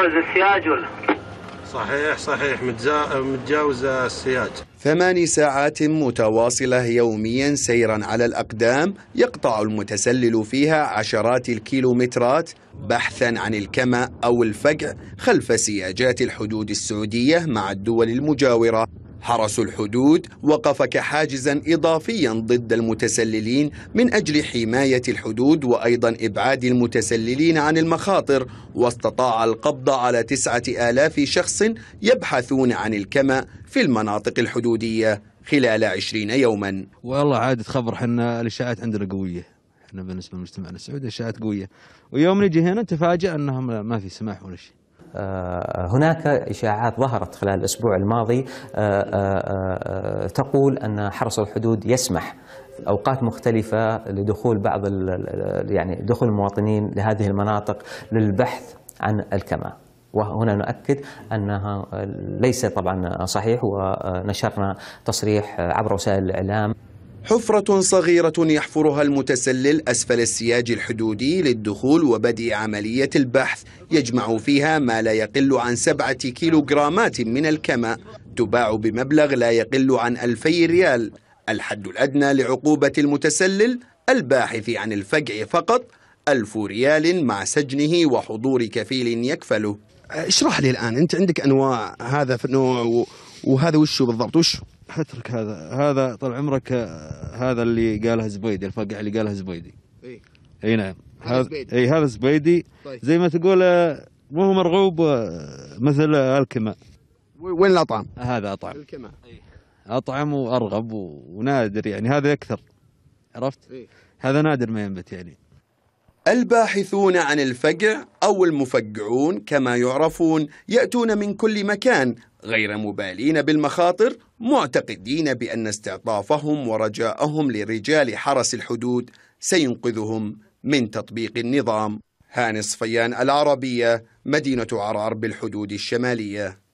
متجاوز السياج ولا؟ صحيح صحيح متجاوز السياج ثماني ساعات متواصلة يوميا سيرا على الأقدام يقطع المتسلل فيها عشرات الكيلومترات بحثا عن الكمى أو الفقع خلف سياجات الحدود السعودية مع الدول المجاورة حرس الحدود وقف كحاجزا إضافيا ضد المتسللين من أجل حماية الحدود وأيضا إبعاد المتسللين عن المخاطر واستطاع القبض على تسعة آلاف شخص يبحثون عن الكمأ في المناطق الحدودية خلال عشرين يوما والله عاد خبر حنا الإشاعات عندنا قوية احنا بالنسبة لمجتمعنا السعودي إشاعات قوية ويوم نجي هنا تفاجأ أنهم ما في سماح ولا شيء آه، هناك إشاعات ظهرت خلال الأسبوع الماضي آه، آه، تقول أن حرس الحدود يسمح اوقات مختلفه لدخول بعض يعني دخول المواطنين لهذه المناطق للبحث عن الكما وهنا نؤكد انها ليس طبعا صحيح ونشرنا تصريح عبر وسائل الاعلام حفرة صغيرة يحفرها المتسلل أسفل السياج الحدودي للدخول وبدء عملية البحث يجمع فيها ما لا يقل عن سبعة كيلوغرامات من الكماء تباع بمبلغ لا يقل عن ألفي ريال الحد الأدنى لعقوبة المتسلل الباحث عن الفجع فقط ألف ريال مع سجنه وحضور كفيل يكفله اشرح لي الآن أنت عندك أنواع هذا نوع وهذا وشو بالضبط وشو اترك هذا هذا طال عمرك آه، هذا اللي قاله زبيدي الفقع اللي قاله زبيدي اي اي نعم هذا اي هذا زبيدي طيب. زي ما تقول آه، مو هو مرغوب آه، مثل الكما وين الاطعم؟ هذا اطعم الكما أي. اطعم وارغب ونادر يعني هذا اكثر عرفت؟ أي. هذا نادر ما ينبت يعني الباحثون عن الفقع أو المفقعون كما يعرفون يأتون من كل مكان غير مبالين بالمخاطر معتقدين بأن استعطافهم ورجاءهم لرجال حرس الحدود سينقذهم من تطبيق النظام هاني صفيان العربية مدينة عرار بالحدود الشمالية